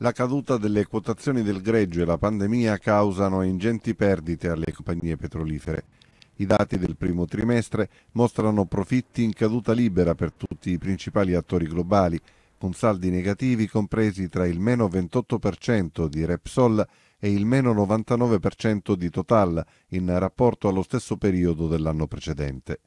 La caduta delle quotazioni del greggio e la pandemia causano ingenti perdite alle compagnie petrolifere. I dati del primo trimestre mostrano profitti in caduta libera per tutti i principali attori globali, con saldi negativi compresi tra il meno 28% di Repsol e il meno 99% di Total in rapporto allo stesso periodo dell'anno precedente.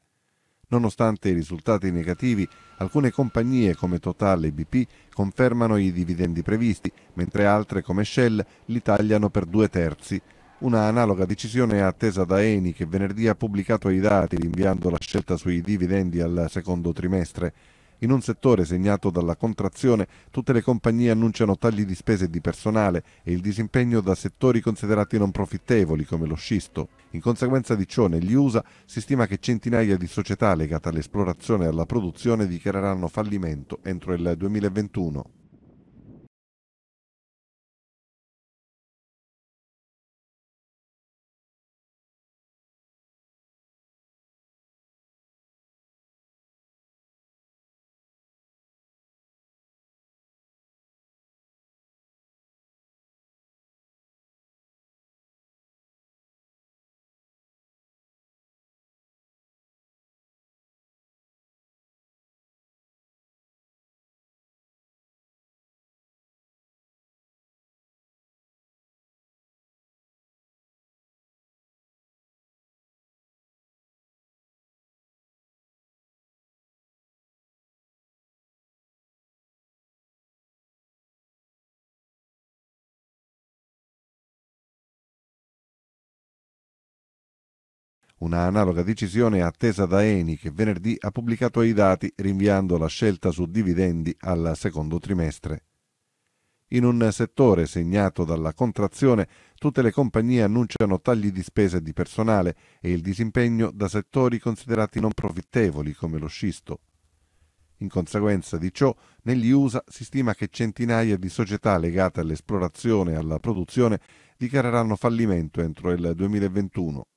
Nonostante i risultati negativi, alcune compagnie come Total e BP confermano i dividendi previsti, mentre altre come Shell li tagliano per due terzi. Una analoga decisione è attesa da Eni che venerdì ha pubblicato i dati rinviando la scelta sui dividendi al secondo trimestre. In un settore segnato dalla contrazione, tutte le compagnie annunciano tagli di spese e di personale e il disimpegno da settori considerati non profittevoli come lo scisto. In conseguenza di ciò, negli USA si stima che centinaia di società legate all'esplorazione e alla produzione dichiareranno fallimento entro il 2021. Una analoga decisione è attesa da Eni che venerdì ha pubblicato i dati rinviando la scelta su dividendi al secondo trimestre. In un settore segnato dalla contrazione, tutte le compagnie annunciano tagli di spese e di personale e il disimpegno da settori considerati non profittevoli come lo scisto. In conseguenza di ciò, negli USA si stima che centinaia di società legate all'esplorazione e alla produzione dichiareranno fallimento entro il 2021